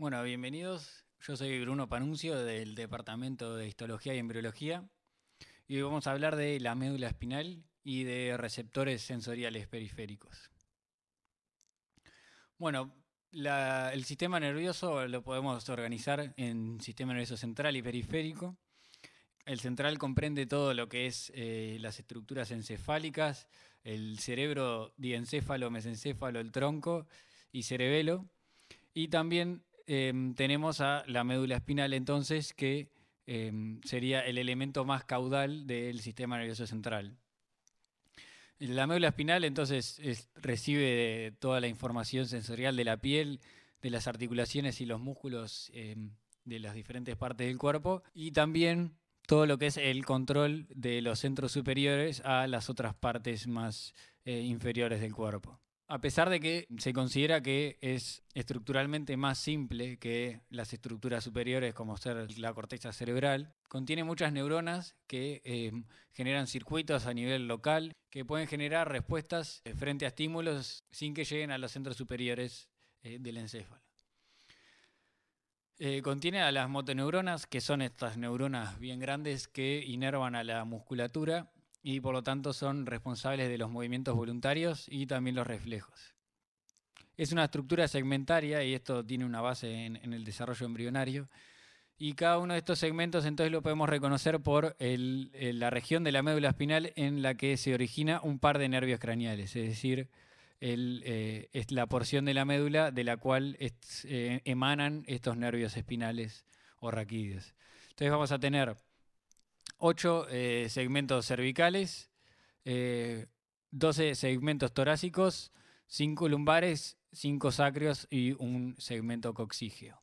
Bueno, bienvenidos. Yo soy Bruno Panuncio del Departamento de Histología y Embriología y hoy vamos a hablar de la médula espinal y de receptores sensoriales periféricos. Bueno, el sistema nervioso lo podemos organizar en sistema nervioso central y periférico. El central comprende todo lo que es eh, las estructuras encefálicas, el cerebro diencéfalo, mesencéfalo, el tronco y cerebelo. Y también Em, tenemos a la médula espinal entonces, que em, sería el elemento más caudal del sistema nervioso central. La médula espinal entonces recibe toda la información sensorial de la piel, de las articulaciones y los músculos em, de las diferentes partes del cuerpo y también todo lo que es el control de los centros superiores a las otras partes más eh, inferiores del cuerpo. A pesar de que mm. se considera que es estructuralmente más simple que las estructuras superiores como ser la corteza cerebral, contiene muchas neuronas que em, generan circuitos a nivel local que pueden generar respuestas eh, frente a estímulos sin que lleguen a los centros superiores eh, del encéfalo. Eh, contiene a las motoneuronas, que son estas neuronas bien grandes que inervan a la musculatura y por lo tanto son responsables de los movimientos voluntarios y también los reflejos. Es una estructura segmentaria y esto tiene una base en, el desarrollo embrionario. Y cada uno de estos segmentos entonces lo podemos reconocer por la región de la médula espinal en la que se origina un par de nervios craneales, es decir, eh, es la porción de la médula de la cual eh, emanan estos nervios espinales o raquídeos. Entonces vamos a tener 8 eh, segmentos cervicales, 12 eh, segmentos torácicos, 5 lumbares, 5 sacrios y un segmento coxígeo.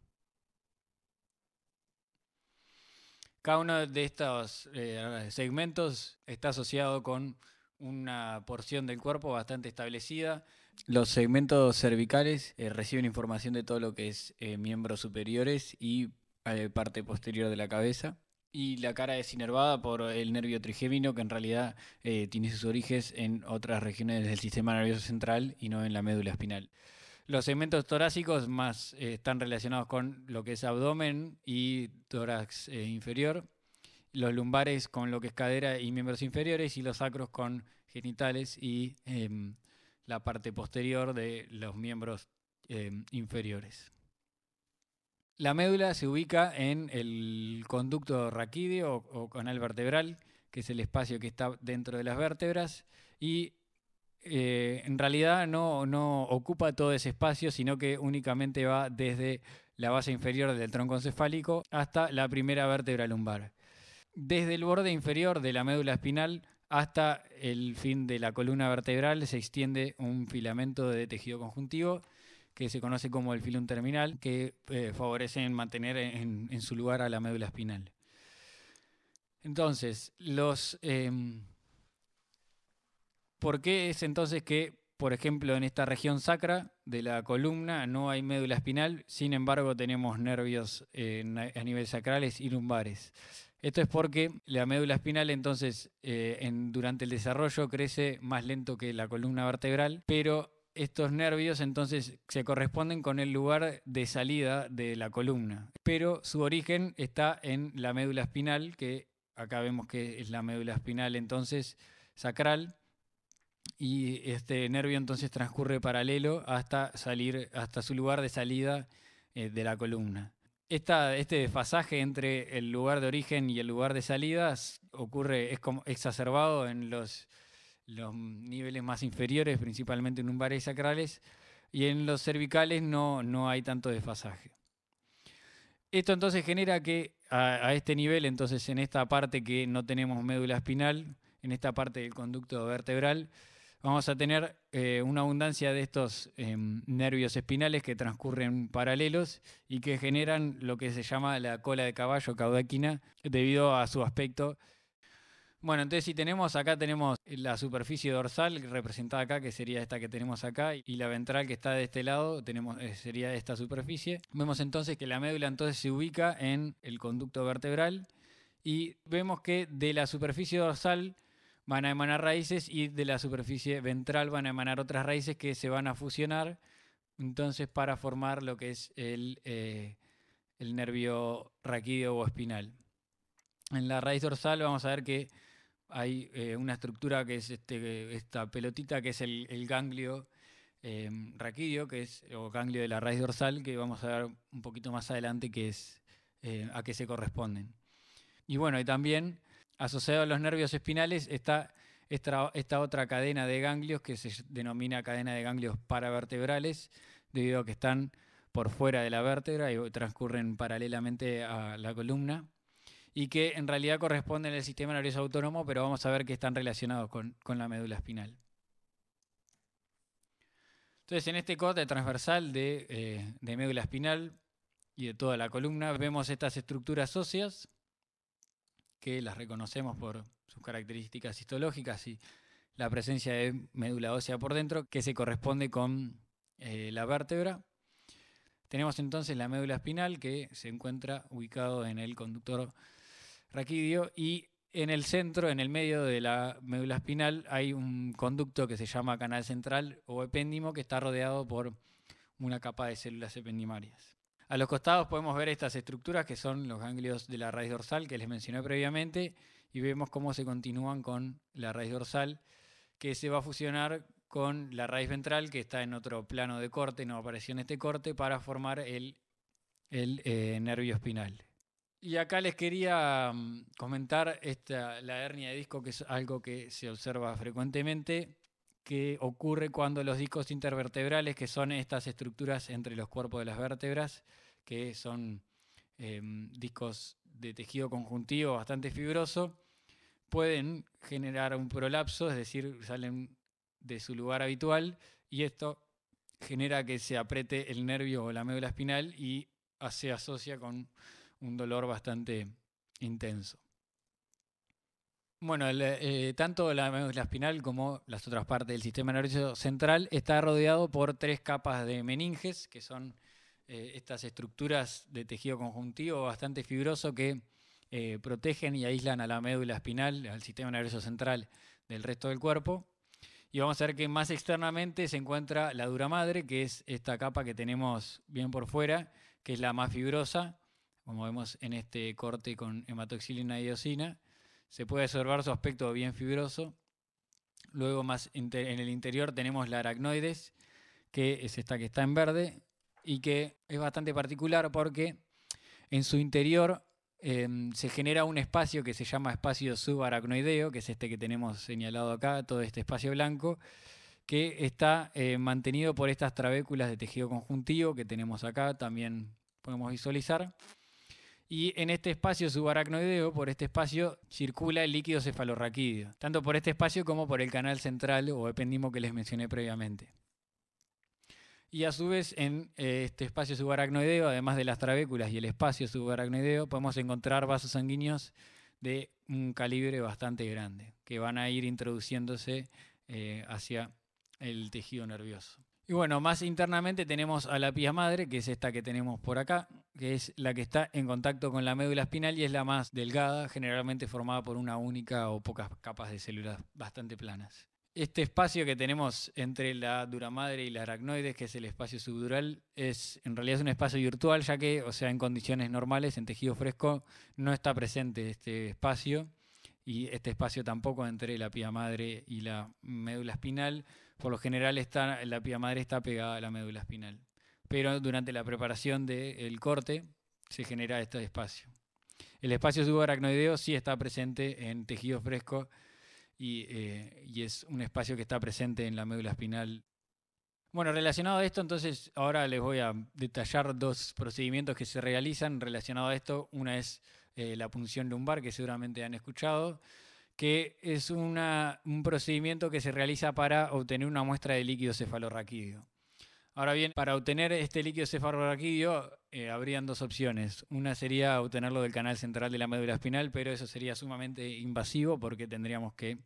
Cada uno de estos eh, segmentos está asociado con una porción del cuerpo bastante establecida. Los segmentos cervicales reciben información de todo lo que es miembros superiores y parte posterior de la cabeza. Y la cara es inervada por el nervio trigémino, que en realidad eh, tiene sus orígenes en otras regiones del sistema nervioso central y no en la médula espinal. Los segmentos torácicos más eh, están relacionados con lo que es abdomen y tórax eh, inferior, los lumbares con lo que es cadera y miembros inferiores y los sacros con genitales y em, la parte posterior de los miembros em, inferiores. La médula se ubica en el conducto raquídeo o, canal vertebral, que es el espacio que está dentro de las vértebras, y eh, en realidad no, no ocupa todo ese espacio, sino que únicamente va desde la base inferior del tronco encefálico hasta la primera vértebra lumbar. Desde el borde inferior de la médula espinal hasta el fin de la columna vertebral se extiende un filamento de tejido conjuntivo que se conoce como el filum terminal, que eh, favorecen mantener en, su lugar a la médula espinal. Entonces, los, em, ¿por qué es entonces que, por ejemplo, en esta región sacra de la columna no hay médula espinal, sin embargo tenemos nervios a nivel sacrales y lumbares? Esto es porque la médula espinal entonces eh, durante el desarrollo crece más lento que la columna vertebral, pero estos nervios entonces se corresponden con el lugar de salida de la columna, pero su origen está en la médula espinal, que acá vemos que es la médula espinal entonces sacral, y este nervio entonces transcurre paralelo hasta salir hasta su lugar de salida eh, de la columna. este desfasaje entre el lugar de origen y el lugar de salida ocurre, es como exacerbado en los los niveles más inferiores, principalmente lumbares umbares sacrales, y en los cervicales no, hay tanto desfasaje. Esto entonces genera que a, este nivel, entonces en esta parte que no tenemos médula espinal, en esta parte del conducto vertebral, vamos a tener eh, una abundancia de estos em, nervios espinales que transcurren paralelos y que generan lo que se llama la cola de caballo caudaquina debido a su aspecto bueno, entonces si tenemos acá tenemos la superficie dorsal representada acá, que sería esta que tenemos acá, y la ventral que está de este lado eh, sería esta superficie. Vemos entonces que la médula entonces se ubica en el conducto vertebral y vemos que de la superficie dorsal van a emanar raíces y de la superficie ventral van a emanar otras raíces que se van a fusionar entonces para formar lo que es el eh, nervio raquídeo o espinal. En la raíz dorsal vamos a ver que hay eh, una estructura que es este, esta pelotita que es el, ganglio eh, raquídeo, que es o ganglio de la raíz dorsal, que vamos a ver un poquito más adelante eh, a qué se corresponden. Y bueno, y también asociado a los nervios espinales está esta otra cadena de ganglios que se denomina cadena de ganglios paravertebrales, debido a que están por fuera de la vértebra y transcurren paralelamente a la columna y que en realidad corresponden al sistema nervioso autónomo, pero vamos a ver que están relacionados con, la médula espinal. Entonces, en este corte transversal eh, de, médula espinal y de toda la columna, vemos estas estructuras óseas, que las reconocemos por sus características histológicas y la presencia de médula ósea por dentro, que se corresponde con eh, la vértebra. Tenemos entonces la médula espinal que se encuentra ubicado en el conductor raquidio y en el centro, en el medio de la médula espinal, hay un conducto que se llama canal central o epéndimo que está rodeado por una capa de células ependimarias. A los costados podemos ver estas estructuras que son los ganglios de la raíz dorsal que les mencioné previamente y vemos cómo se continúan con la raíz dorsal que se va a fusionar con la raíz ventral que está en otro plano de corte, no apareció en este corte, para formar el, eh, nervio espinal. Y acá les quería mm, comentar esta, la hernia de disco, que es algo que se observa frecuentemente, que ocurre cuando los discos intervertebrales, que son estas estructuras entre los cuerpos de las vértebras, que son em, discos de tejido conjuntivo bastante fibroso, pueden generar un prolapso, es decir, salen de su lugar habitual y esto genera que se apriete el nervio o la médula espinal y se asocia con un dolor bastante intenso. Bueno, eh, tanto la médula espinal como las otras partes del sistema nervioso central está rodeado por tres capas de meninges, que son eh, estas estructuras de tejido conjuntivo bastante fibroso que eh, protegen y aíslan a la médula espinal, al sistema nervioso central del resto del cuerpo. Y vamos a ver que más externamente se encuentra la dura madre, que es esta capa que tenemos bien por fuera, que es la más fibrosa como vemos en este corte con hematoxilina y eosina. Se puede observar su aspecto bien fibroso. Luego más en el interior tenemos la aracnoides, que es esta que está en verde y que es bastante particular porque en su interior em, se genera un espacio que se llama espacio subaracnoideo, que es este que tenemos señalado acá, todo este espacio blanco, que está eh, mantenido por estas trabéculas de tejido conjuntivo que tenemos acá, también podemos visualizar y en este espacio subaracnoideo, por este espacio, circula el líquido cefalorraquídeo, tanto por este espacio como por el canal central o ependimo que les mencioné previamente. Y a su vez, en eh, este espacio subaracnoideo, además de las trabéculas y el espacio subaracnoideo, podemos encontrar vasos sanguíneos de un calibre bastante grande, que van a ir introduciéndose eh, hacia el tejido nervioso. Y bueno, más internamente tenemos a la pía madre, que es esta que tenemos por acá, que es la que está en contacto con la médula espinal y es la más delgada, generalmente formada por una única o pocas capas de células bastante planas. Este espacio que tenemos entre la dura madre y la aracnoides, que es el espacio subdural, es en realidad un espacio virtual, ya que, o sea, en condiciones normales, en tejido fresco, no está presente este espacio y este espacio tampoco entre la pía madre y la médula espinal por lo general la pía madre está pegada a la médula espinal. Pero durante la preparación del corte se genera este espacio. El espacio subaracnoideo sí está presente en tejidos frescos y, eh, es un espacio que está presente en la médula espinal. Bueno, relacionado a esto, entonces ahora les voy a detallar dos procedimientos que se realizan relacionado a esto. Una es eh, la punción lumbar, que seguramente han escuchado, que es un procedimiento que se realiza para obtener una muestra de líquido cefalorraquídeo. Ahora bien, para obtener este líquido cefalorraquídeo eh, habrían dos opciones. Una sería obtenerlo del canal central de la médula espinal, pero eso sería sumamente invasivo porque tendríamos que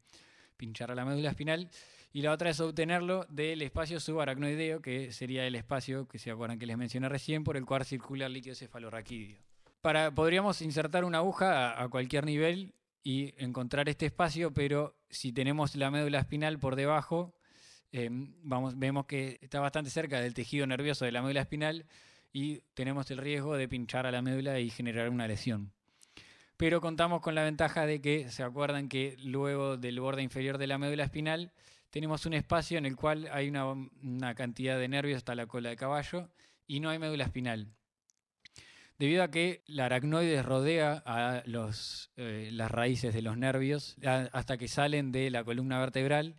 pinchar a la médula espinal. Y la otra es obtenerlo del espacio subaracnoideo, que sería el espacio que se acuerdan que les mencioné recién, por el cual circula el líquido cefalorraquídeo. Para, podríamos insertar una aguja a cualquier nivel y encontrar este espacio, pero si tenemos la médula espinal por debajo, em, vamos, vemos que está bastante cerca del tejido nervioso de la médula espinal y tenemos el riesgo de pinchar a la médula y generar una lesión. Pero contamos con la ventaja de que, ¿se acuerdan que luego del borde inferior de la médula espinal tenemos un espacio en el cual hay una, una cantidad de nervios hasta la cola de caballo y no hay médula espinal? Debido a que la aracnoides rodea a eh, las raíces de los nervios hasta que salen de la columna vertebral,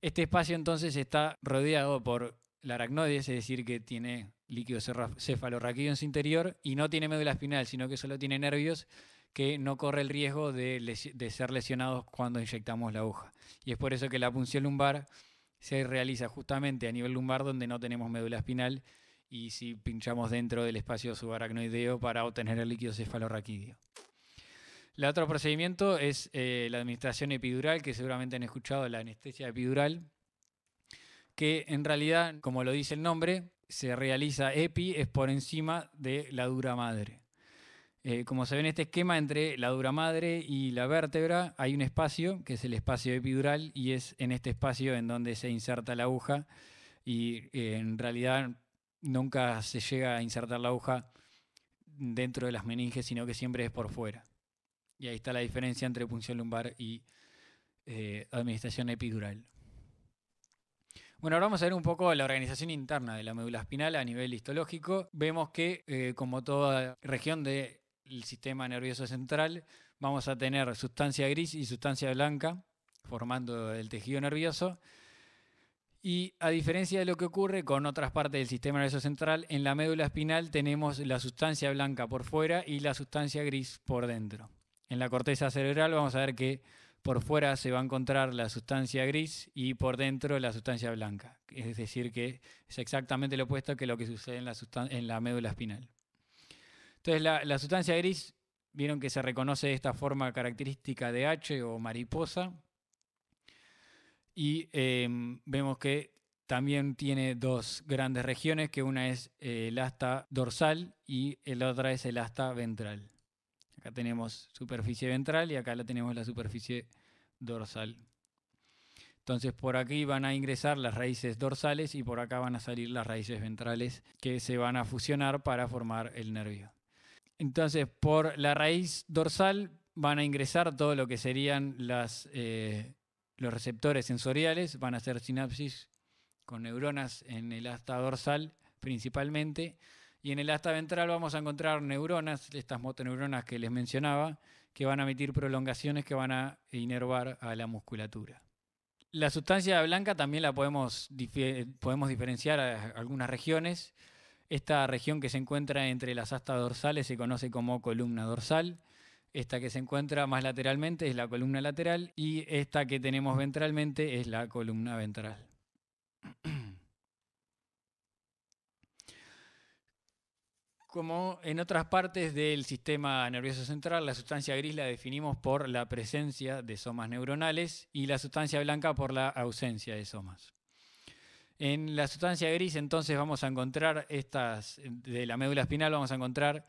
este espacio entonces está rodeado por la aracnoides, es decir, que tiene líquido cefalorraquídeo en su interior y no tiene médula espinal, sino que solo tiene nervios que no corre el riesgo de, de, ser lesionados cuando inyectamos la aguja. Y es por eso que la punción lumbar se realiza justamente a nivel lumbar donde no tenemos médula espinal y si pinchamos dentro del espacio subaracnoideo para obtener el líquido cefalorraquídeo. El otro procedimiento es eh, la administración epidural, que seguramente han escuchado la anestesia epidural, que en realidad, como lo dice el nombre, se realiza epi, es por encima de la dura madre. Eh, como se ve en este esquema, entre la dura madre y la vértebra hay un espacio, que es el espacio epidural, y es en este espacio en donde se inserta la aguja y eh, en realidad nunca se llega a insertar la aguja dentro de las meninges, sino que siempre es por fuera. Y ahí está la diferencia entre punción lumbar y eh, administración epidural. Bueno, ahora vamos a ver un poco la organización interna de la médula espinal a nivel histológico. Vemos que, eh, como toda región del sistema nervioso central, vamos a tener sustancia gris y sustancia blanca formando el tejido nervioso y a diferencia de lo que ocurre con otras partes del sistema nervioso central, en la médula espinal tenemos la sustancia blanca por fuera y la sustancia gris por dentro. En la corteza cerebral vamos a ver que por fuera se va a encontrar la sustancia gris y por dentro la sustancia blanca. Es decir, que es exactamente lo opuesto que lo que sucede en la, médula espinal. Entonces, la, la sustancia gris, vieron que se reconoce de esta forma característica de H o mariposa, y em, vemos que también tiene dos grandes regiones, que una es eh, el asta dorsal y la otra es el asta ventral. Acá tenemos superficie ventral y acá la tenemos la superficie dorsal. Entonces por aquí van a ingresar las raíces dorsales y por acá van a salir las raíces ventrales que se van a fusionar para formar el nervio. Entonces por la raíz dorsal van a ingresar todo lo que serían las eh, los receptores sensoriales van a hacer sinapsis con neuronas en el asta dorsal principalmente. Y en el asta ventral vamos a encontrar neuronas, estas motoneuronas que les mencionaba, que van a emitir prolongaciones que van a inervar a la musculatura. La sustancia blanca también la podemos, podemos diferenciar a algunas regiones. Esta región que se encuentra entre las astas dorsales se conoce como columna dorsal. Esta que se encuentra más lateralmente es la columna lateral y esta que tenemos ventralmente es la columna ventral. Como en otras partes del sistema nervioso central, la sustancia gris la definimos por la presencia de somas neuronales y la sustancia blanca por la ausencia de somas. En la sustancia gris entonces vamos a encontrar estas, de la médula espinal vamos a encontrar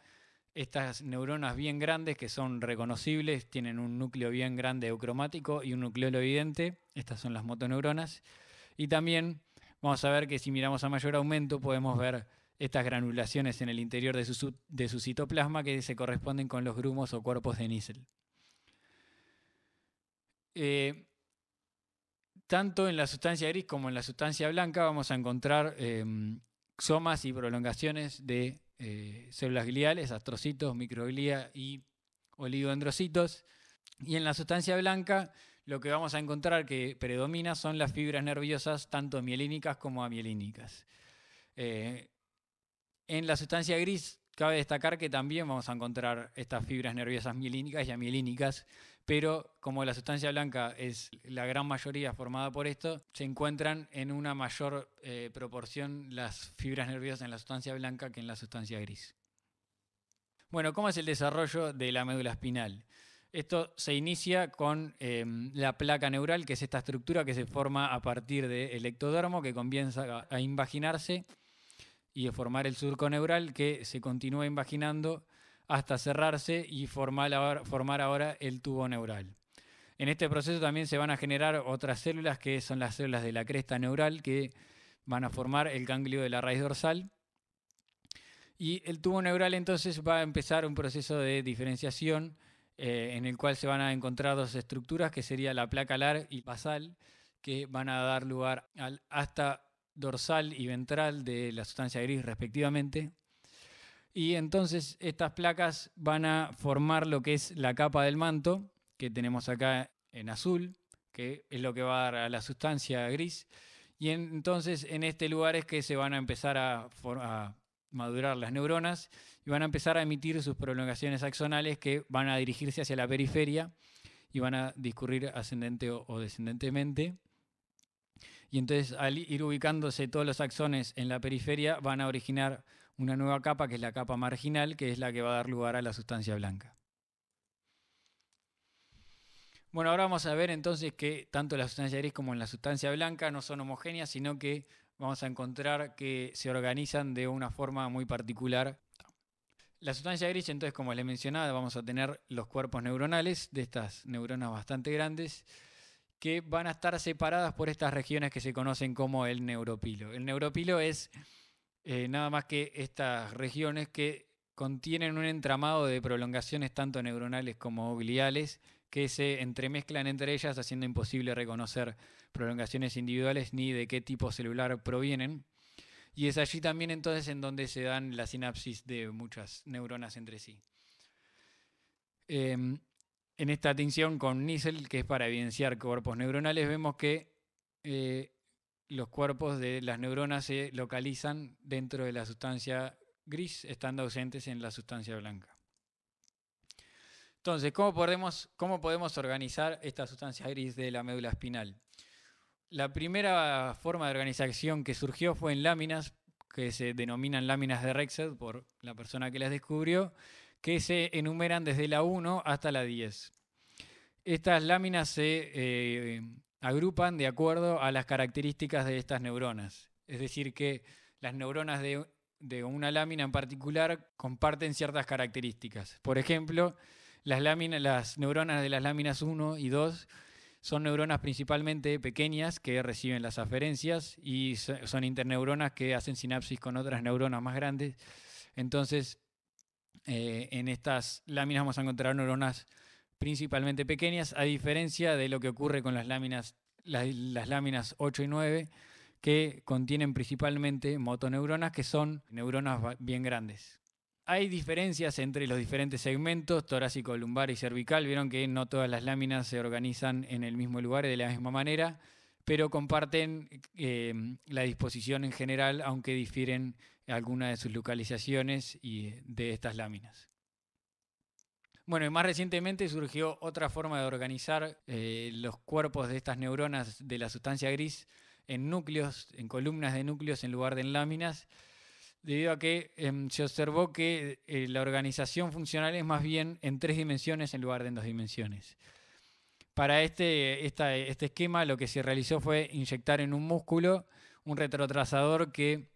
estas neuronas bien grandes que son reconocibles, tienen un núcleo bien grande eucromático y un nucleolo evidente, estas son las motoneuronas, y también vamos a ver que si miramos a mayor aumento podemos ver estas granulaciones en el interior de su, citoplasma que se corresponden con los grumos o cuerpos de Nissl eh, tanto en la sustancia gris como en la sustancia blanca vamos a encontrar somas em, y prolongaciones de eh, células gliales, astrocitos, microglía y oligodendrocitos. Y en la sustancia blanca lo que vamos a encontrar que predomina son las fibras nerviosas, tanto mielínicas como amielínicas. Eh, en la sustancia gris cabe destacar que también vamos a encontrar estas fibras nerviosas mielínicas y amielínicas, pero como la sustancia blanca es la gran mayoría formada por esto, se encuentran en una mayor eh, proporción las fibras nerviosas en la sustancia blanca que en la sustancia gris. Bueno, ¿cómo es el desarrollo de la médula espinal? Esto se inicia con eh, la placa neural, que es esta estructura que se forma a partir del ectodermo, que comienza a invaginarse y a formar el surco neural, que se continúa invaginando hasta cerrarse y formar ahora, formar ahora el tubo neural. En este proceso también se van a generar otras células que son las células de la cresta neural que van a formar el ganglio de la raíz dorsal. Y el tubo neural entonces va a empezar un proceso de diferenciación eh, en el cual se van a encontrar dos estructuras que sería la placa larga y basal que van a dar lugar al hasta dorsal y ventral de la sustancia gris respectivamente. Y entonces estas placas van a formar lo que es la capa del manto, que tenemos acá en azul, que es lo que va a dar a la sustancia gris. Y entonces en este lugar es que se van a empezar a, madurar las neuronas y van a empezar a emitir sus prolongaciones axonales que van a dirigirse hacia la periferia y van a discurrir ascendente o descendentemente. Y entonces al ir ubicándose todos los axones en la periferia van a originar una nueva capa que es la capa marginal, que es la que va a dar lugar a la sustancia blanca. Bueno, ahora vamos a ver entonces que tanto la sustancia gris como en la sustancia blanca no son homogéneas, sino que vamos a encontrar que se organizan de una forma muy particular. La sustancia gris, entonces, como les mencionaba, vamos a tener los cuerpos neuronales de estas neuronas bastante grandes que van a estar separadas por estas regiones que se conocen como el neuropilo. El neuropilo es eh, nada más que estas regiones que contienen un entramado de prolongaciones tanto neuronales como gliales que se entremezclan entre ellas haciendo imposible reconocer prolongaciones individuales ni de qué tipo celular provienen. Y es allí también entonces en donde se dan las sinapsis de muchas neuronas entre sí. Em, en esta atinción con nissl que es para evidenciar cuerpos neuronales, vemos que eh, los cuerpos de las neuronas se localizan dentro de la sustancia gris, estando ausentes en la sustancia blanca. Entonces, ¿cómo podemos, cómo podemos organizar esta sustancia gris de la médula espinal? La primera forma de organización que surgió fue en láminas, que se denominan láminas de Rexed por la persona que las descubrió, que se enumeran desde la 1 hasta la 10. Estas láminas se eh, agrupan de acuerdo a las características de estas neuronas. Es decir, que las neuronas de, una lámina en particular comparten ciertas características. Por ejemplo, las, las neuronas de las láminas 1 y 2 son neuronas principalmente pequeñas que reciben las aferencias y son interneuronas que hacen sinapsis con otras neuronas más grandes. Entonces, eh, en estas láminas vamos a encontrar neuronas principalmente pequeñas, a diferencia de lo que ocurre con las láminas, las, láminas 8 y 9, que contienen principalmente motoneuronas, que son neuronas bien grandes. Hay diferencias entre los diferentes segmentos, torácico, lumbar y cervical. Vieron que no todas las láminas se organizan en el mismo lugar y de la misma manera, pero comparten eh, la disposición en general, aunque difieren algunas de sus localizaciones y de estas láminas. Bueno, y más recientemente surgió otra forma de organizar eh, los cuerpos de estas neuronas de la sustancia gris en núcleos, en columnas de núcleos en lugar de en láminas, debido a que em, se observó que eh, la organización funcional es más bien en tres dimensiones en lugar de en dos dimensiones. Para este, este esquema lo que se realizó fue inyectar en un músculo un retrotrazador que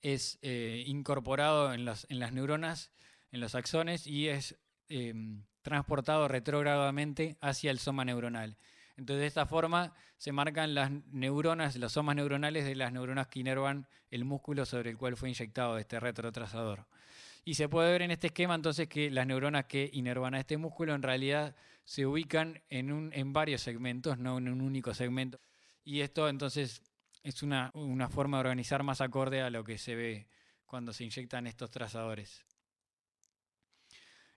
es eh, incorporado en, en, las neuronas, en los axones, y es Em, transportado retrógradamente hacia el soma neuronal. Entonces, de esta forma se marcan las neuronas, los somas neuronales de las neuronas que inervan el músculo sobre el cual fue inyectado este retrotrazador. Y se puede ver en este esquema entonces que las neuronas que inervan a este músculo en realidad se ubican en, varios segmentos, no en un único segmento. Y esto entonces es una forma de organizar más acorde a lo que se ve cuando se inyectan estos trazadores.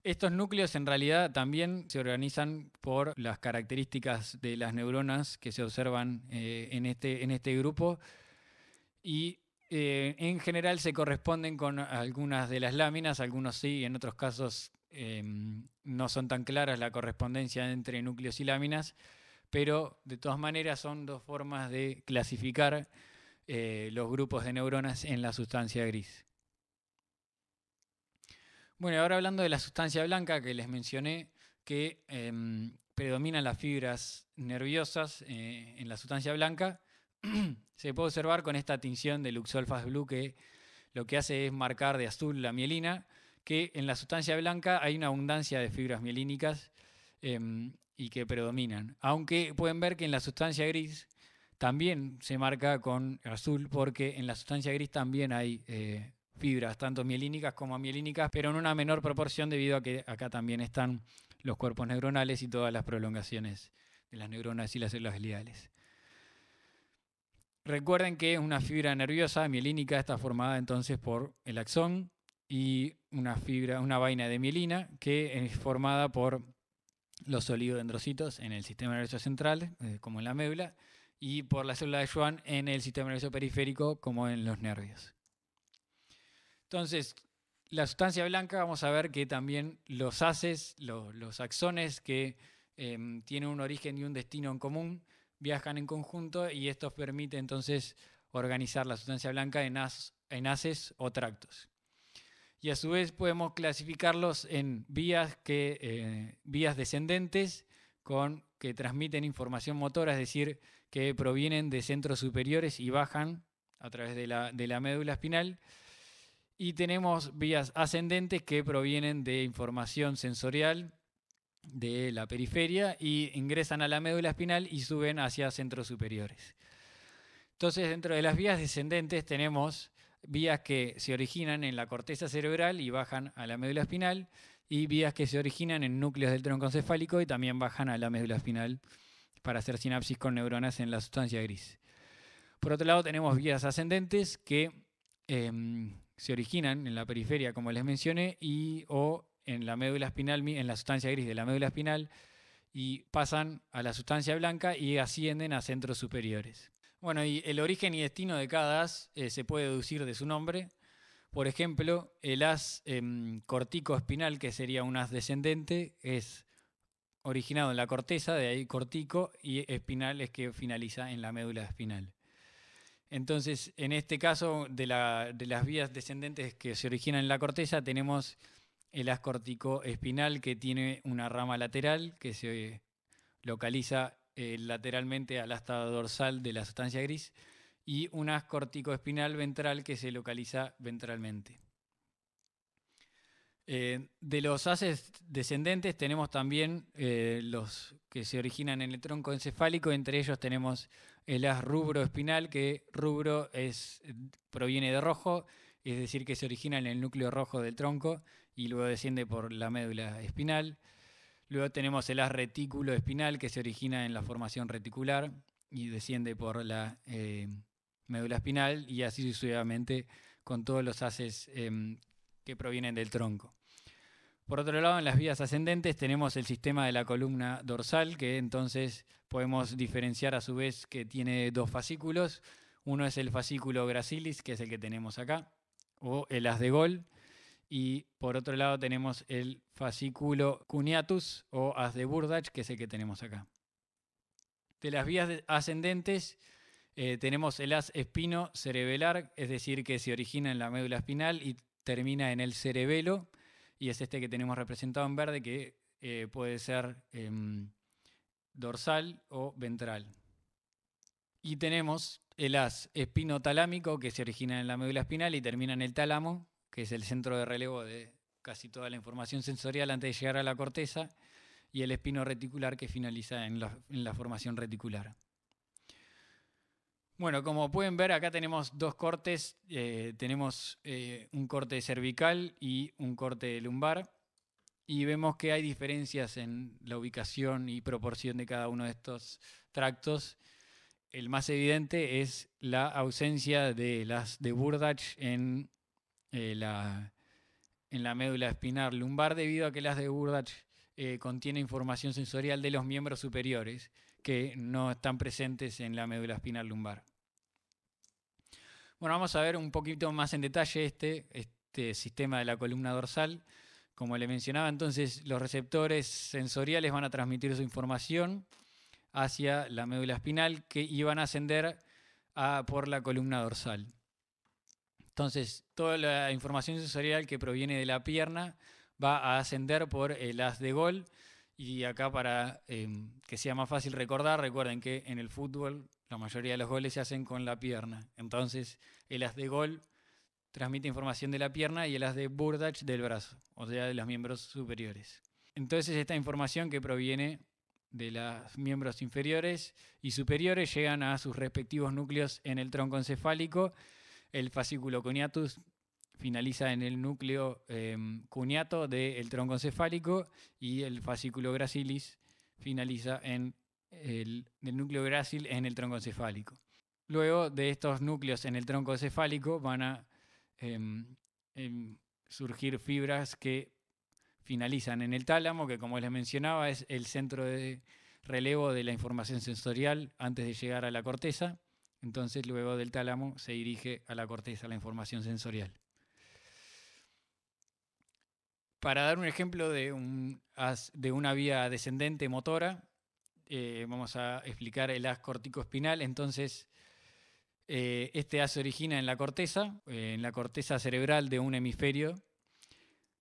Estos núcleos en realidad también se organizan por las características de las neuronas que se observan eh, este, en, este, grupo y eh, en general se corresponden con algunas de las láminas, algunos sí, en otros casos em, no son tan claras la correspondencia entre núcleos y láminas, pero de todas maneras son dos formas de clasificar eh, los grupos de neuronas en la sustancia gris. Bueno, ahora hablando de la sustancia blanca que les mencioné, que em, predominan las fibras nerviosas eh, en la sustancia blanca, se puede observar con esta tinción de Luxolfas Blue que lo que hace es marcar de azul la mielina, que en la sustancia blanca hay una abundancia de fibras mielínicas em, y que predominan. Aunque pueden ver que en la sustancia gris también se marca con azul porque en la sustancia gris también hay eh, fibras, tanto mielínicas como amielínicas, pero en una menor proporción debido a que acá también están los cuerpos neuronales y todas las prolongaciones de las neuronas y las células gliales. Recuerden que una fibra nerviosa mielínica está formada entonces por el axón y una fibra, una vaina de mielina que es formada por los oligodendrocitos en el sistema nervioso central, eh, como en la médula, y por la célula de Schwann en el sistema nervioso periférico, como en los nervios. Entonces, la sustancia blanca, vamos a ver que también los haces, los, axones que em, tienen un origen y un destino en común, viajan en conjunto y esto permite entonces organizar la sustancia blanca en, haces o tractos. Y a su vez podemos clasificarlos en vías, eh, vías descendentes con, que transmiten información motora, es decir, que provienen de centros superiores y bajan a través de la médula espinal y tenemos vías ascendentes que provienen de información sensorial de la periferia y ingresan a la médula espinal y suben hacia centros superiores. Entonces, dentro de las vías descendentes tenemos vías que se originan en la corteza cerebral y bajan a la médula espinal, y vías que se originan en núcleos del tronco encefálico y también bajan a la médula espinal para hacer sinapsis con neuronas en la sustancia gris. Por otro lado, tenemos vías ascendentes que em, se originan en la periferia, como les mencioné, y o en la médula espinal, en la sustancia gris de la médula espinal, y pasan a la sustancia blanca y ascienden a centros superiores. Bueno, y el origen y destino de cada as eh, se puede deducir de su nombre. Por ejemplo, el as em, cortico espinal, que sería un as descendente, es originado en la corteza, de ahí cortico, y espinal es que finaliza en la médula espinal. Entonces, en este caso de, las vías descendentes que se originan en la corteza, tenemos el ascórtico espinal que tiene una rama lateral que se localiza eh, lateralmente al asta dorsal de la sustancia gris y un ascórtico espinal ventral que se localiza ventralmente. Eh, de los haces descendentes tenemos también eh, los que se originan en el tronco encefálico, entre ellos tenemos el as rubro espinal, que rubro es, proviene de rojo, es decir, que se origina en el núcleo rojo del tronco y luego desciende por la médula espinal. Luego tenemos el as retículo espinal, que se origina en la formación reticular y desciende por la eh, médula espinal y así sucesivamente con todos los haces em, que provienen del tronco. Por otro lado, en las vías ascendentes tenemos el sistema de la columna dorsal, que entonces podemos diferenciar a su vez que tiene dos fascículos. Uno es el fascículo gracilis, que es el que tenemos acá, o el as de gol. Y por otro lado tenemos el fascículo cuneatus o as de Burdach, que es el que tenemos acá. De las vías ascendentes eh, tenemos el as espino cerebelar, es decir, que se origina en la médula espinal y termina en el cerebelo y es este que tenemos representado en verde que eh, puede ser em, dorsal o ventral. Y tenemos el haz espinotalámico que se origina en la médula espinal y termina en el tálamo, que es el centro de relevo de casi toda la información sensorial antes de llegar a la corteza, y el espino reticular que finaliza en la formación reticular. Bueno, como pueden ver, acá tenemos dos cortes. Eh, tenemos eh, un corte cervical y un corte lumbar. Y vemos que hay diferencias en la ubicación y proporción de cada uno de estos tractos. El más evidente es la ausencia de las de Burdach en, eh, la, en la médula espinal lumbar, debido a que las de Burdach contienen información sensorial de los miembros superiores que no están presentes en la médula espinal lumbar. Bueno, vamos a ver un poquito más en detalle este, este sistema de la columna dorsal. Como le mencionaba, entonces los receptores sensoriales van a transmitir su información hacia la médula espinal que iban a ascender por la columna dorsal. Entonces, toda la información sensorial que proviene de la pierna va a ascender por el haz de gol y acá para em, que sea más fácil recordar, recuerden que en el fútbol la mayoría de los goles se hacen con la pierna. Entonces el as de gol transmite información de la pierna y el as de Burdach del brazo, o sea, de los miembros superiores. Entonces esta información que proviene de los miembros inferiores y superiores llegan a sus respectivos núcleos en el tronco encefálico, el fascículo coniatus finaliza en el núcleo eh, cuniato del tronco encefálico y el fascículo gracilis finaliza en el, núcleo gracil en el tronco encefálico. Luego de estos núcleos en el tronco encefálico van a em, em, surgir fibras que finalizan en el tálamo, que como les mencionaba es el centro de relevo de la información sensorial antes de llegar a la corteza. Entonces luego del tálamo se dirige a la corteza la información sensorial. Para dar un ejemplo de, una vía descendente motora, eh, vamos a explicar el haz corticoespinal. Entonces, eh, este as se origina en la corteza, eh, en la corteza cerebral de un hemisferio,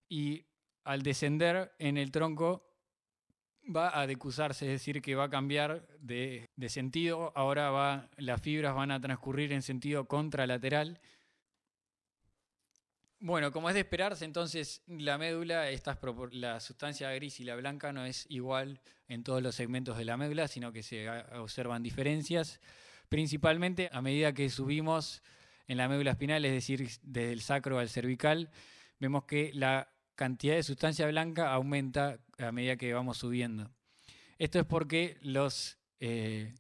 y al descender en el tronco va a decusarse, es decir, que va a cambiar de, de, sentido. Ahora va, las fibras van a transcurrir en sentido contralateral bueno, como es de esperarse, entonces la médula, la sustancia gris y la blanca no es igual en todos los segmentos de la médula, sino que se observan diferencias, principalmente a medida que subimos en la médula espinal, es decir, desde el sacro al cervical, vemos que la cantidad de sustancia blanca aumenta a medida que vamos subiendo. Esto es porque los, eh,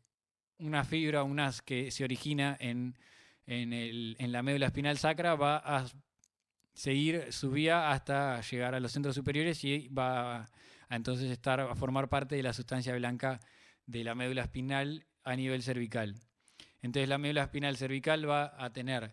una fibra, unas que se origina en, en la médula espinal sacra va a seguir su vía hasta llegar a los centros superiores y va a, entonces estar a formar parte de la sustancia blanca de la médula espinal a nivel cervical. Entonces la médula espinal cervical va a tener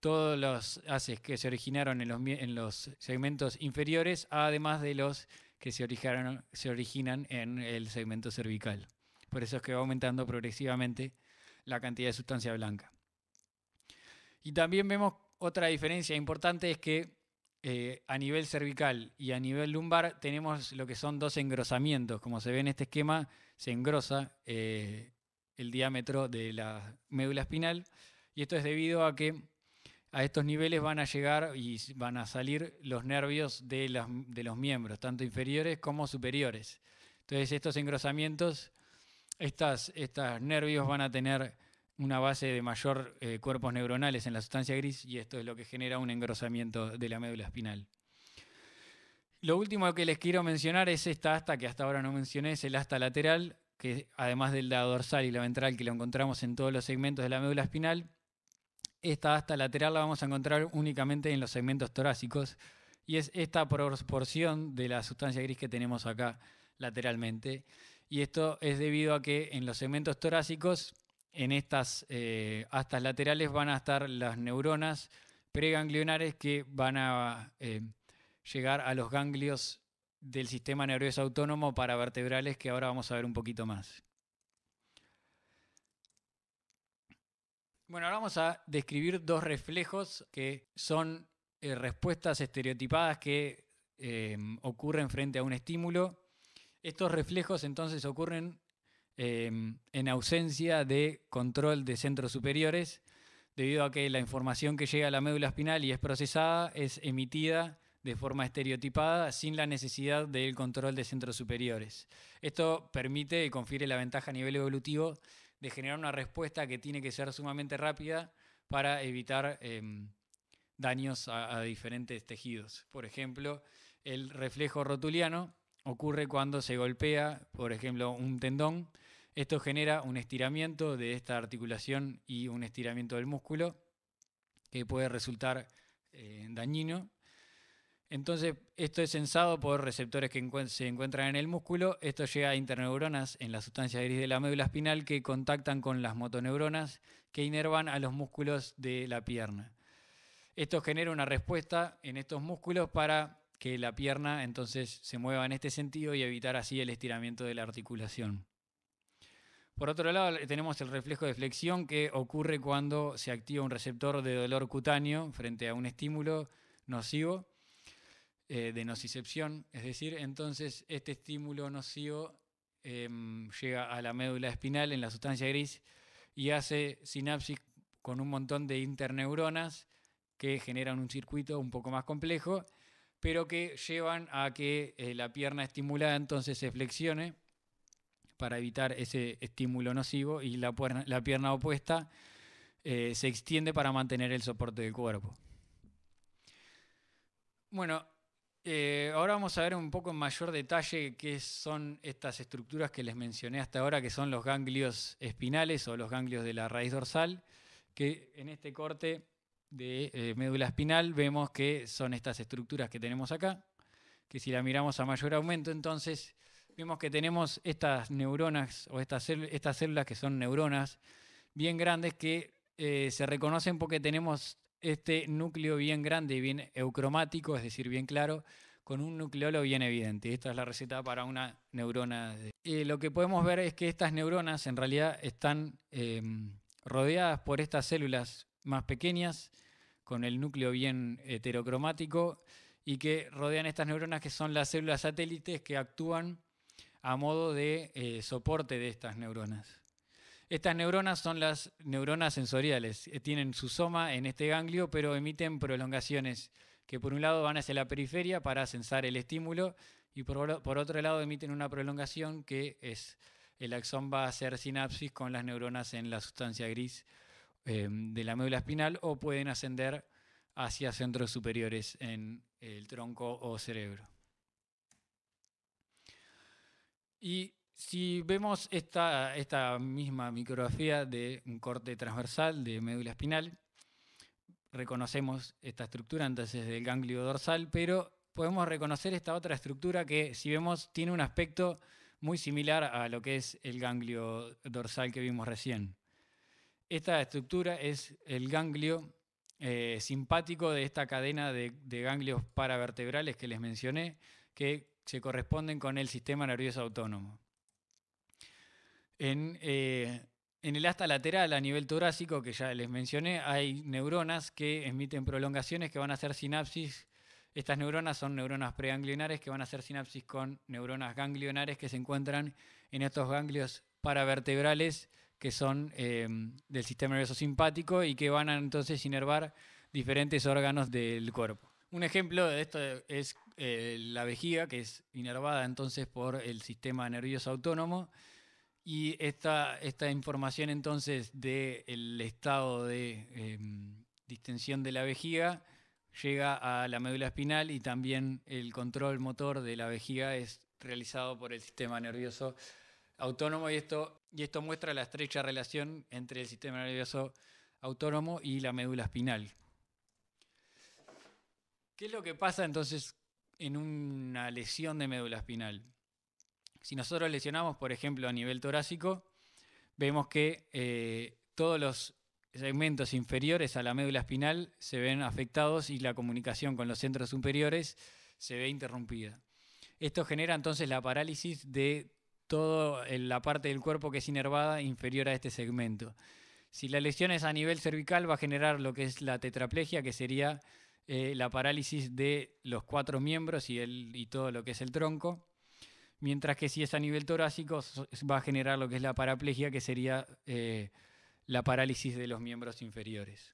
todos los haces que se originaron en los, segmentos inferiores, además de los que se, originaron, se originan en el segmento cervical. Por eso es que va aumentando progresivamente la cantidad de sustancia blanca. Y también vemos otra diferencia importante es que eh, a nivel cervical y a nivel lumbar tenemos lo que son dos engrosamientos. Como se ve en este esquema, se engrosa eh, el diámetro de la médula espinal y esto es debido a que a estos niveles van a llegar y van a salir los nervios de, de los miembros, tanto inferiores como superiores. Entonces estos engrosamientos, estos nervios van a tener una base de mayor eh, cuerpos neuronales en la sustancia gris y esto es lo que genera un engrosamiento de la médula espinal. Lo último que les quiero mencionar es esta asta que hasta ahora no mencioné, es el asta lateral, que además del la dorsal y la ventral que lo encontramos en todos los segmentos de la médula espinal, esta asta lateral la vamos a encontrar únicamente en los segmentos torácicos y es esta proporción de la sustancia gris que tenemos acá lateralmente. Y esto es debido a que en los segmentos torácicos en estas eh, astas laterales van a estar las neuronas preganglionares que van a eh, llegar a los ganglios del sistema nervioso autónomo para vertebrales que ahora vamos a ver un poquito más. Bueno, ahora vamos a describir dos reflejos que son eh, respuestas estereotipadas que ocurren frente a un estímulo. Estos reflejos entonces ocurren Em, en ausencia de control de centros superiores, debido a que la información que llega a la médula espinal y es procesada es emitida de forma estereotipada sin la necesidad del control de centros superiores. Esto permite y confiere la ventaja a nivel evolutivo de generar una respuesta que tiene que ser sumamente rápida para evitar em, daños a diferentes tejidos. Por ejemplo, el reflejo rotuliano ocurre cuando se golpea, por ejemplo, un tendón esto genera un estiramiento de esta articulación y un estiramiento del músculo que puede resultar eh, dañino. Entonces, esto es sensado por receptores que se encuentran en el músculo. Esto llega a interneuronas en la sustancia gris de la médula espinal que contactan con las motoneuronas que inervan a los músculos de la pierna. Esto genera una respuesta en estos músculos para que la pierna entonces se mueva en este sentido y evitar así el estiramiento de la articulación. Por otro lado, tenemos el reflejo de flexión que ocurre cuando se activa un receptor de dolor cutáneo frente a un estímulo nocivo eh, de nocicepción. Es decir, entonces este estímulo nocivo em, llega a la médula espinal en la sustancia gris y hace sinapsis con un montón de interneuronas que generan un circuito un poco más complejo, pero que llevan a que eh, la pierna estimulada entonces se flexione para evitar ese estímulo nocivo y la, pierna opuesta eh, se extiende para mantener el soporte del cuerpo. Bueno, eh, ahora vamos a ver un poco en mayor detalle qué son estas estructuras que les mencioné hasta ahora, que son los ganglios espinales o los ganglios de la raíz dorsal, que en este corte de eh, médula espinal vemos que son estas estructuras que tenemos acá, que si la miramos a mayor aumento, entonces Vemos que tenemos estas neuronas o estas, estas células que son neuronas bien grandes que eh, se reconocen porque tenemos este núcleo bien grande y bien eucromático, es decir, bien claro, con un nucleolo bien evidente. Esta es la receta para una neurona. Eh, lo que podemos ver es que estas neuronas en realidad están em, rodeadas por estas células más pequeñas, con el núcleo bien heterocromático, y que rodean estas neuronas que son las células satélites que actúan a modo de eh, soporte de estas neuronas. Estas neuronas son las neuronas sensoriales. Eh, tienen su soma en este ganglio, pero emiten prolongaciones que por un lado van hacia la periferia para sensar el estímulo y por, otro lado emiten una prolongación que es el axón va a hacer sinapsis con las neuronas en la sustancia gris eh, de la médula espinal o pueden ascender hacia centros superiores en el tronco o cerebro. Y si vemos esta, esta misma micrografía de un corte transversal de médula espinal, reconocemos esta estructura entonces del ganglio dorsal, pero podemos reconocer esta otra estructura que si vemos tiene un aspecto muy similar a lo que es el ganglio dorsal que vimos recién. Esta estructura es el ganglio eh, simpático de esta cadena de, de ganglios paravertebrales que les mencioné, que se corresponden con el sistema nervioso autónomo. Eh, en, el asta lateral, a nivel torácico, que ya les mencioné, hay neuronas que emiten prolongaciones que van a hacer sinapsis. Estas neuronas son neuronas preganglionares que van a hacer sinapsis con neuronas ganglionares que se encuentran en estos ganglios paravertebrales que son eh, del sistema nervioso simpático y que van a entonces inervar diferentes órganos del cuerpo. Un ejemplo de esto es eh, la vejiga, que es inervada entonces por el sistema nervioso autónomo, y esta, esta información entonces del estado de em, distensión de la vejiga llega a la médula espinal y también el control motor de la vejiga es realizado por el sistema nervioso autónomo y esto, y esto muestra la estrecha relación entre el sistema nervioso autónomo y la médula espinal. ¿Qué es lo que pasa entonces en una lesión de médula espinal. Si nosotros lesionamos, por ejemplo, a nivel torácico, vemos que eh, todos los segmentos inferiores a la médula espinal se ven afectados y la comunicación con los centros superiores se ve interrumpida. Esto genera entonces la parálisis de toda la parte del cuerpo que es inervada inferior a este segmento. Si la lesión es a nivel cervical va a generar lo que es la tetraplegia, que sería eh, la parálisis de los cuatro miembros y, todo lo que es el tronco. Mientras que si es a nivel torácico, va a generar lo que es la paraplegia, que sería eh, la parálisis de los miembros inferiores.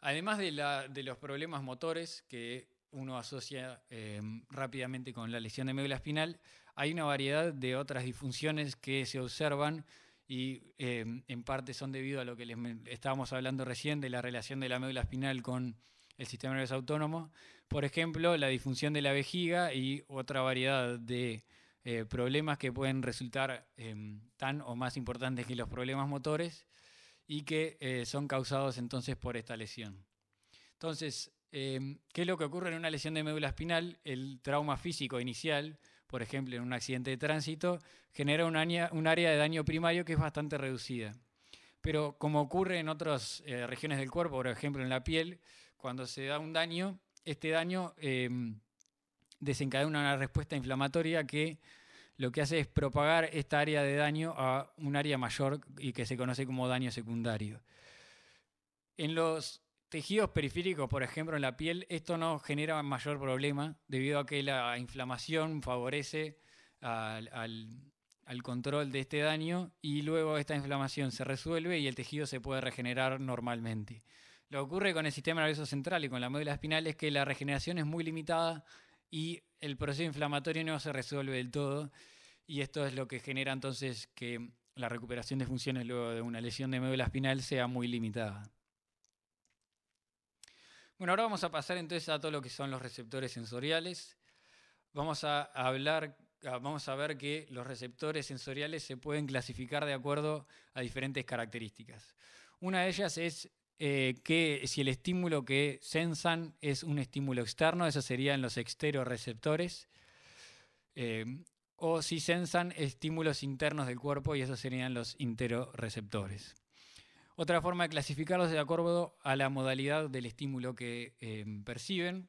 Además de, los problemas motores que uno asocia eh, rápidamente con la lesión de médula espinal, hay una variedad de otras disfunciones que se observan y eh, en parte son debido a lo que les estábamos hablando recién de la relación de la médula espinal con el sistema nervioso autónomo. Por ejemplo, la disfunción de la vejiga y otra variedad de eh, problemas que pueden resultar em, tan o más importantes que los problemas motores y que eh, son causados entonces por esta lesión. Entonces, em, ¿qué es lo que ocurre en una lesión de médula espinal? El trauma físico inicial por ejemplo, en un accidente de tránsito, genera un, área de daño primario que es bastante reducida. Pero como ocurre en otras eh, regiones del cuerpo, por ejemplo en la piel, cuando se da un daño, este daño em, desencadena una respuesta inflamatoria que lo que hace es propagar esta área de daño a un área mayor y que se conoce como daño secundario. En los tejidos periféricos, por ejemplo, en la piel, esto no genera mayor problema debido a que la inflamación favorece al, control de este daño y luego esta inflamación se resuelve y el tejido se puede regenerar normalmente. Lo que ocurre con el sistema nervioso central y con la médula espinal es que la regeneración es muy limitada y el proceso inflamatorio no se resuelve del todo. Y esto es lo que genera entonces que la recuperación de funciones luego de una lesión de médula espinal sea muy limitada. Bueno, ahora vamos a pasar entonces a todo lo que son los receptores sensoriales. Vamos a hablar, vamos a ver que los receptores sensoriales se pueden clasificar de acuerdo a diferentes características. Una de ellas es eh, que si el estímulo que sensan es un estímulo externo, esos serían los exteroreceptores. Eh, o si sensan estímulos internos del cuerpo y esos serían los interoreceptores. Otra forma de clasificarlos es de acuerdo a la modalidad del estímulo que eh, perciben.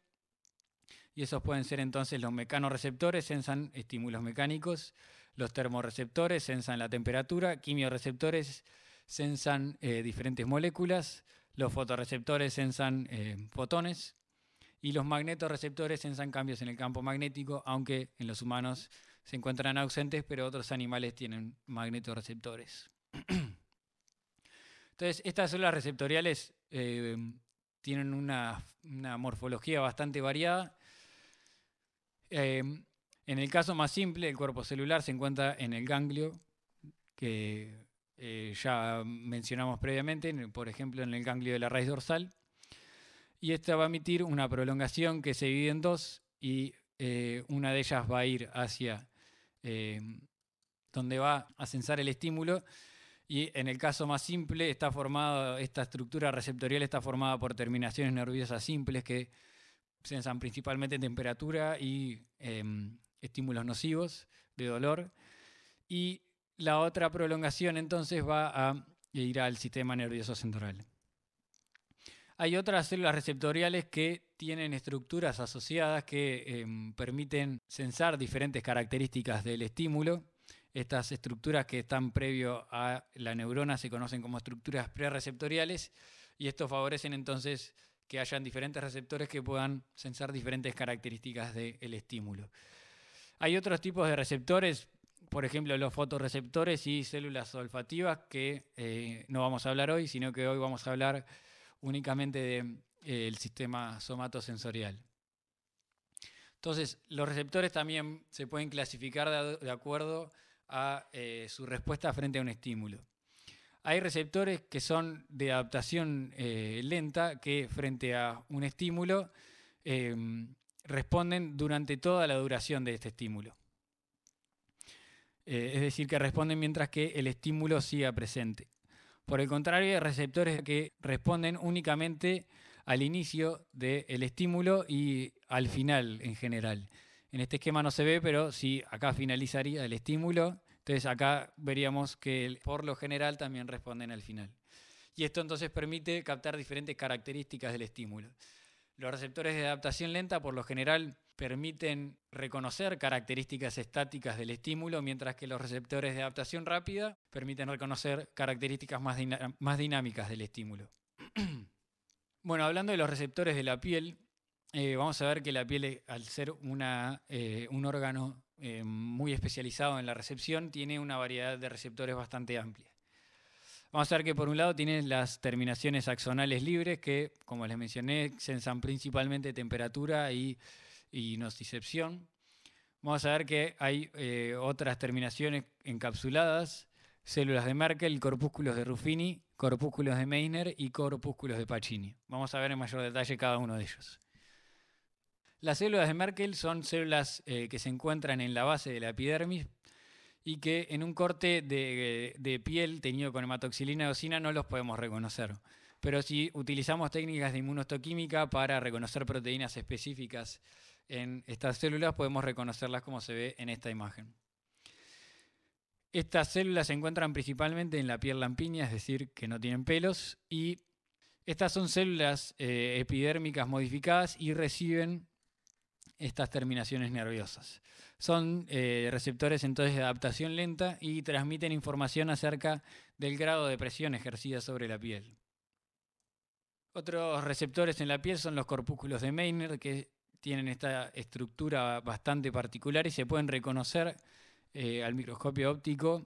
Y esos pueden ser entonces los mecanoreceptores, sensan estímulos mecánicos, los termoreceptores sensan la temperatura, quimioreceptores, sensan eh, diferentes moléculas, los fotoreceptores sensan eh, fotones y los magnetoreceptores sensan cambios en el campo magnético, aunque en los humanos se encuentran ausentes, pero otros animales tienen magnetoreceptores. Entonces, estas células receptoriales eh, tienen una, morfología bastante variada. Eh, en el caso más simple, el cuerpo celular se encuentra en el ganglio, que eh, ya mencionamos previamente, por ejemplo, en el ganglio de la raíz dorsal. Y esta va a emitir una prolongación que se divide en dos y una de ellas va a ir hacia donde va a censar el estímulo y en el caso más simple, está formado, esta estructura receptorial está formada por terminaciones nerviosas simples que sensan principalmente temperatura y em, estímulos nocivos de dolor. Y la otra prolongación entonces va a ir al sistema nervioso central. Hay otras células receptoriales que tienen estructuras asociadas que em, permiten sensar diferentes características del estímulo estas estructuras que están previo a la neurona se conocen como estructuras prereceptoriales y esto favorecen entonces que hayan diferentes receptores que puedan sensar diferentes características del estímulo. Hay otros tipos de receptores, por ejemplo, los fotoreceptores y células olfativas que eh, no vamos a hablar hoy, sino que hoy vamos a hablar únicamente del eh, sistema somatosensorial. Entonces, los receptores también se pueden clasificar de acuerdo a eh, su respuesta frente a un estímulo. Hay receptores que son de adaptación eh, lenta que frente a un estímulo em, responden durante toda la duración de este estímulo. Eh, es decir, que responden mientras que el estímulo siga presente. Por el contrario, hay receptores que responden únicamente al inicio del estímulo y al final en general. En este esquema no se ve, pero sí, acá finalizaría el estímulo. Entonces acá veríamos que por lo general también responden al final. Y esto entonces permite captar diferentes características del estímulo. Los receptores de adaptación lenta por lo general permiten reconocer características estáticas del estímulo, mientras que los receptores de adaptación rápida permiten reconocer características más, más dinámicas del estímulo. bueno, hablando de los receptores de la piel, eh, vamos a ver que la piel, eh, al ser eh, un órgano muy especializado en la recepción, tiene una variedad de receptores bastante amplia. Vamos a ver que por un lado tiene las terminaciones axonales libres que, como les mencioné, sensan principalmente temperatura y, y nocicepción. Vamos a ver que hay otras terminaciones encapsuladas, células de Merkel, corpúsculos de Ruffini, corpúsculos de Meissner y corpúsculos de Pacini. Vamos a ver en mayor detalle cada uno de ellos. Las células de Merkel son células eh, que se encuentran en la base de la epidermis y que en un corte de, piel teñido con hematoxilina y eosina no los podemos reconocer. Pero si utilizamos técnicas de inmunostoquímica para reconocer proteínas específicas en estas células, podemos reconocerlas como se ve en esta imagen. Estas células se encuentran principalmente en la piel lampiña, es decir, que no tienen pelos, y estas son células eh, epidérmicas modificadas y reciben estas terminaciones nerviosas. Son eh, receptores entonces de adaptación lenta y transmiten información acerca del grado de presión ejercida sobre la piel. Otros receptores en la piel son los corpúsculos de Meynert, que tienen esta estructura bastante particular y se pueden reconocer eh, al microscopio óptico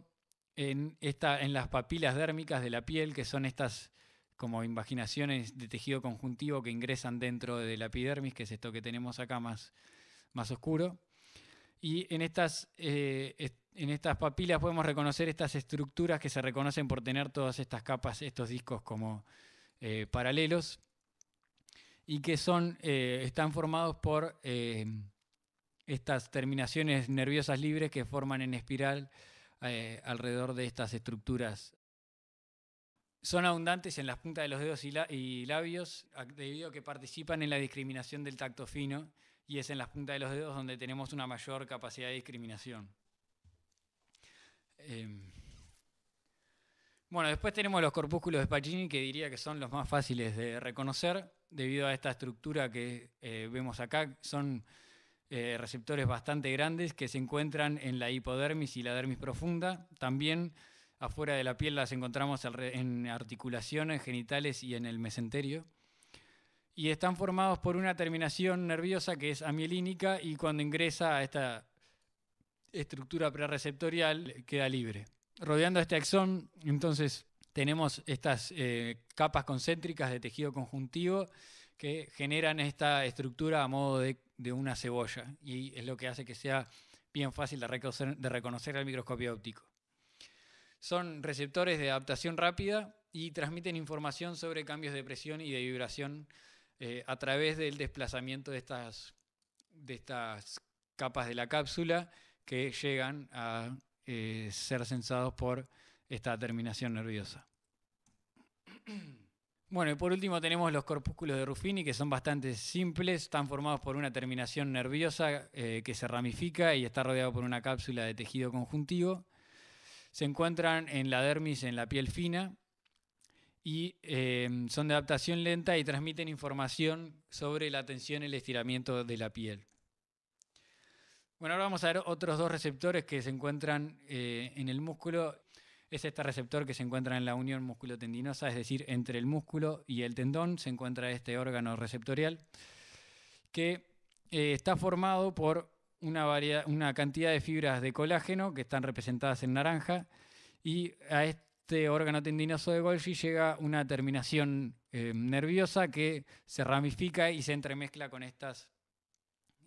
en, esta, en las papilas dérmicas de la piel, que son estas como invaginaciones de tejido conjuntivo que ingresan dentro de la epidermis, que es esto que tenemos acá más, más oscuro. Y en estas, eh, en estas papilas podemos reconocer estas estructuras que se reconocen por tener todas estas capas, estos discos como eh, paralelos, y que son, eh, están formados por estas terminaciones nerviosas libres que forman en espiral alrededor de estas estructuras son abundantes en las puntas de los dedos y, labios debido a que participan en la discriminación del tacto fino y es en las puntas de los dedos donde tenemos una mayor capacidad de discriminación. Em, bueno, después tenemos los corpúsculos de Pacini, que diría que son los más fáciles de reconocer, debido a esta estructura que eh, vemos acá. Son eh, receptores bastante grandes que se encuentran en la hipodermis y la dermis profunda. También afuera de la piel las encontramos en articulaciones, genitales y en el mesenterio. Y están formados por una terminación nerviosa que es amielínica y cuando ingresa a esta estructura prereceptorial queda libre. Rodeando este axón, entonces tenemos estas eh, capas concéntricas de tejido conjuntivo que generan esta estructura a modo de, una cebolla y es lo que hace que sea bien fácil de de reconocer al microscopio óptico. Son receptores de adaptación rápida y transmiten información sobre cambios de presión y de vibración eh, a través del desplazamiento de estas, capas de la cápsula que llegan a eh, ser sensados por esta terminación nerviosa. Bueno, y por último tenemos los corpúsculos de Ruffini, que son bastante simples, están formados por una terminación nerviosa eh, que se ramifica y está rodeado por una cápsula de tejido conjuntivo. Se encuentran en la dermis, en la piel fina, y eh, son de adaptación lenta y transmiten información sobre la tensión y el estiramiento de la piel. Bueno, ahora vamos a ver otros dos receptores que se encuentran eh, en el músculo. Es este receptor que se encuentra en la unión músculo-tendinosa, es decir, entre el músculo y el tendón se encuentra este órgano receptorial que eh, está formado por una, cantidad de fibras de colágeno que están representadas en naranja y a este órgano tendinoso de Golgi llega una terminación eh, nerviosa que se ramifica y se entremezcla con estas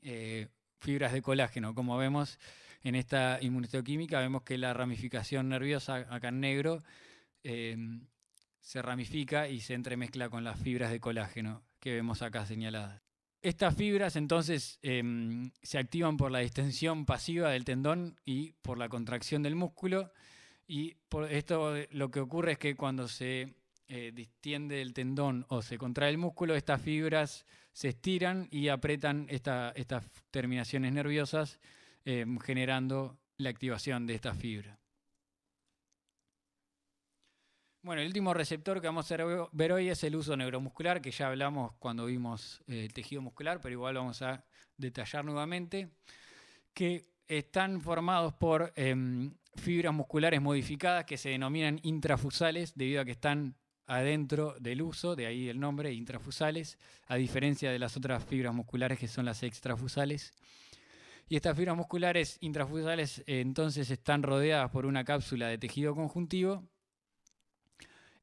eh, fibras de colágeno. Como vemos en esta inmunoteoquímica, vemos que la ramificación nerviosa acá en negro em, se ramifica y se entremezcla con las fibras de colágeno que vemos acá señaladas. Estas fibras entonces em, se activan por la distensión pasiva del tendón y por la contracción del músculo. Y por esto lo que ocurre es que cuando se eh, distiende el tendón o se contrae el músculo, estas fibras se estiran y apretan estas terminaciones nerviosas, em, generando la activación de estas fibras. Bueno, el último receptor que vamos a ver hoy es el uso neuromuscular, que ya hablamos cuando vimos eh, el tejido muscular, pero igual vamos a detallar nuevamente, que están formados por em, fibras musculares modificadas que se denominan intrafusales debido a que están adentro del uso, de ahí el nombre, intrafusales, a diferencia de las otras fibras musculares que son las extrafusales. Y estas fibras musculares intrafusales eh, entonces están rodeadas por una cápsula de tejido conjuntivo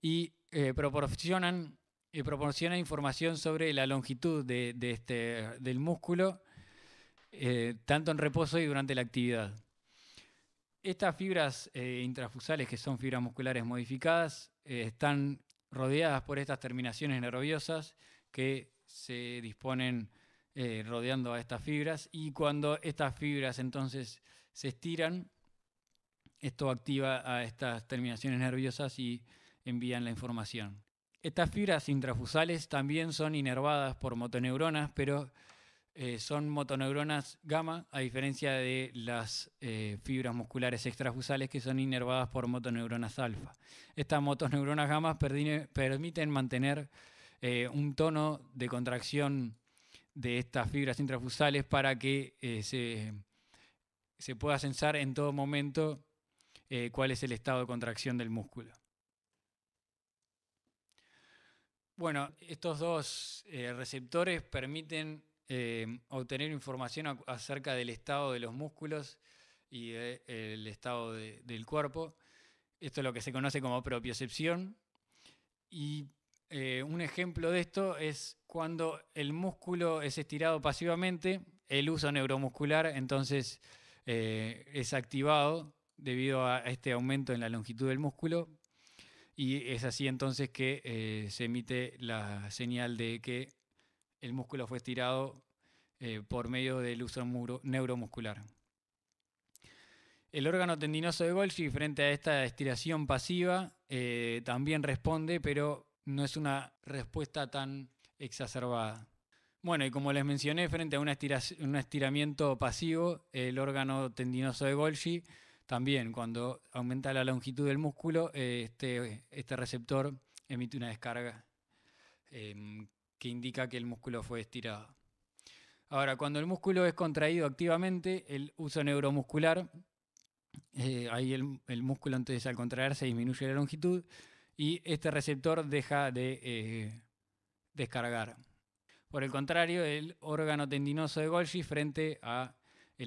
y eh, proporcionan, eh, proporciona información sobre la longitud de, este, del músculo, eh, tanto en reposo y durante la actividad. Estas fibras intrafusales, que son fibras musculares modificadas, están rodeadas por estas terminaciones nerviosas que se disponen rodeando a estas fibras y cuando estas fibras entonces se estiran, esto activa a estas terminaciones nerviosas y envían la información. Estas fibras intrafusales también son inervadas por motoneuronas, pero eh, son motoneuronas gamma, a diferencia de las eh, fibras musculares extrafusales que son inervadas por motoneuronas alfa. Estas motoneuronas gamma permiten mantener eh, un tono de contracción de estas fibras intrafusales para que se, se, pueda censar en todo momento cuál es el estado de contracción del músculo. Bueno, estos dos eh, receptores permiten eh, obtener información acerca del estado de los músculos y el estado del cuerpo. Esto es lo que se conoce como propiocepción. Y eh, un ejemplo de esto es cuando el músculo es estirado pasivamente, el uso neuromuscular entonces es activado debido a este aumento en la longitud del músculo y es así entonces que eh, se emite la señal de que el músculo fue estirado eh, por medio del uso neuromuscular. El órgano tendinoso de Golgi frente a esta estiración pasiva eh, también responde, pero no es una respuesta tan exacerbada. Bueno, y como les mencioné, frente a un estiramiento pasivo, el órgano tendinoso de Golgi también cuando aumenta la longitud del músculo, eh, este, este, receptor emite una descarga em, que indica que el músculo fue estirado. Ahora, cuando el músculo es contraído activamente, el uso neuromuscular, eh, ahí el, músculo entonces al contraerse disminuye la longitud y este receptor deja de eh, descargar. Por el contrario, el órgano tendinoso de Golgi frente a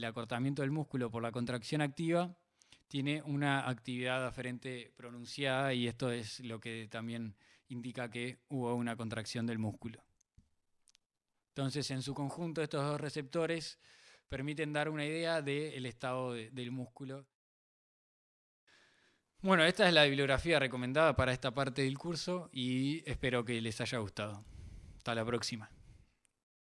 acortamiento del músculo por la contracción activa tiene una actividad aferente pronunciada y esto es lo que también indica que hubo una contracción del músculo. Entonces, en su conjunto, estos dos receptores permiten dar una idea del estado del músculo. Bueno, esta es la bibliografía recomendada para esta parte del curso y espero que les haya gustado. Hasta la próxima.